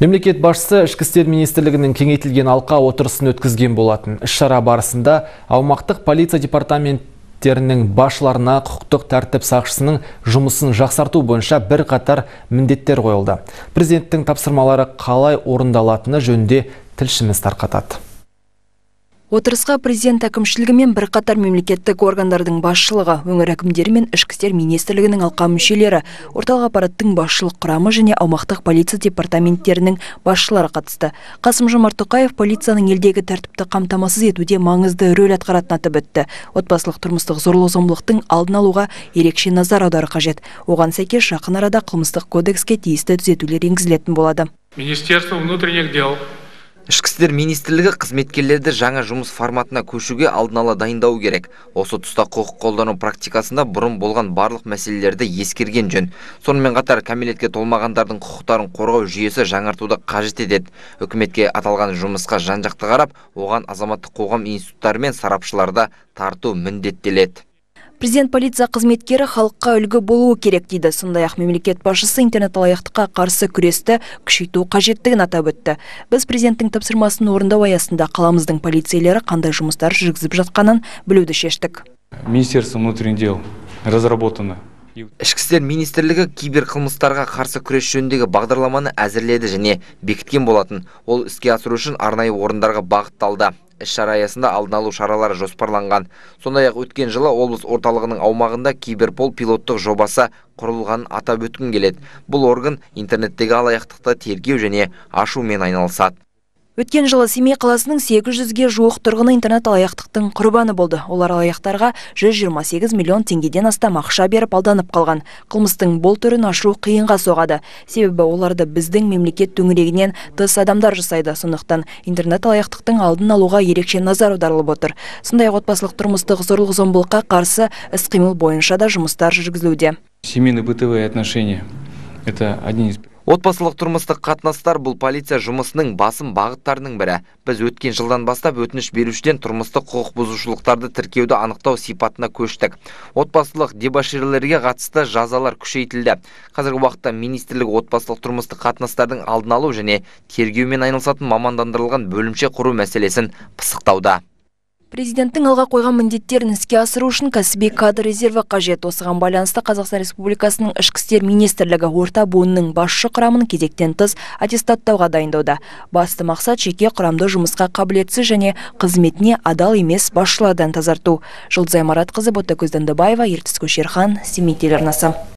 мемлекет басшысы ішкі істер министрлігінің кеңейтілген алқа отырысын өткізген болатын іс шара барысында аумақтық полиция департаменттерінің басшыларына құқықтық тәртіп сақшысының жұмысын жақсарту бойынша бірқатар міндеттер қойылды президенттің тапсырмалары қалай орындалатыны жөнінде тілшіміз тарқатады Отырысқа президент әкімшілігі мен бірқатар мемлекеттік органдардың басшылығы, өңір әкімдері мен ішкі істер министрлігінің алқа мүшелері, орталық аппараттың басшылық құрамы және аумақтық полиция департаменттерінің басшылары қатысты. Қасым Жомарт Тоқаев полицияның елдегі тәртіпті қамтамасыз етуде маңызды рөл атқаратынын атап өтті. Отбасылық тұрмыстық зорлық зомбылықтың алдын алуға ерекше назар аудару қажет. Оған сәйкес жақын арада қылмыстық кодекске тиісті түзетулер енгізілетін болады. Министерство внутренних дел ішкі істер министрлігі қызметкерлерді жаңа жұмыс форматына көшуге алдын ала дайындау керек осы тұста құқық қолдану практикасында бұрын болған барлық мәселелерді ескерген жөн сонымен қатар кәмелетке толмағандардың құқықтарын қорғау жүйесі жаңартуды қажет етеді үкіметке аталған жұмысқа жан жақты қарап оған азаматтық қоғам институттары мен сарапшыларды тарту міндеттеледі президент полиция қызметкері халыққа үлгі болуы керек дейді сондай ақ мемлекет басшысы интернет алаяқтыққа қарсы күресті күшейту қажеттігін атап өтті біз президенттің тапсырмасын орындау аясында қаламыздың полицейлері қандай жұмыстар жүргізіп жатқанын білуді шештік министерство внутренних дел разработано ішкі істер министрлігі киберқылмыстарға қарсы күрес жөніндегі бағдарламаны әзірледі және бекіткен болатын ол іске асыру үшін арнайы орындарға бағытталды іс-шара аясында алдын алу шаралары жоспарланған сондай-ақ өткен жылы облыс орталығының аумағында киберпол пилоттық жобасы құрылғанын атап өткім келеді бұл орган интернеттегі алаяқтықты тергеу және ашумен айналысады Өткен жылы Семей қаласының 800-ге жоқ тұрғыны интернет алаяқтықтың құрбаны болды. Олар алаяқтарға 128 миллион теңгеден астам ақша беріп алданып қалған. Қылмыстың бұл түрін ашу қиынға соғады. Себебі оларды біздің мемлекет төңірегінен тыс адамдар жасайды. Сондықтан интернет алаяқтықтың алдын алуға ерекше назар аударылып отыр. Сондай-ақ отбасылық тұрмыстық зорлық зомбылыққа қарсы іс-қимыл бойынша да жұмыстар жүргізілуде. Семейный бытовые отношения это один из отбасылық тұрмыстық қатынастар бұл полиция жұмысының басым бағыттарының бірі біз өткен жылдан бастап өтініш берушіден тұрмыстық құқық бұзушылықтарды тіркеуді анықтау сипатына көштік отбасылық дебаширлерге қатысты жазалар күшейтілді қазіргі уақытта министрлік отбасылық тұрмыстық қатынастардың алдын алу және тергеумен айналысатын мамандандырылған бөлімше құру мәселесін пысықтауда Президенттің алға қойған міндеттерін іске асыру үшін кәсіби кадр резерві қажет. Осыған байланысты Қазақстан Республикасының ішкі істер министрлігі орта буынның басшы құрамын кезектен тыс аттестаттауға дайындауда. Басты мақсат жеке құрамды жұмысқа қабілетсіз және қызметіне адал емес басшылардан тазарту. Жұлдызай Маратқызы Ботакөз Дандыбаева, Ертіс Көшерхан, Семей телеарнасы.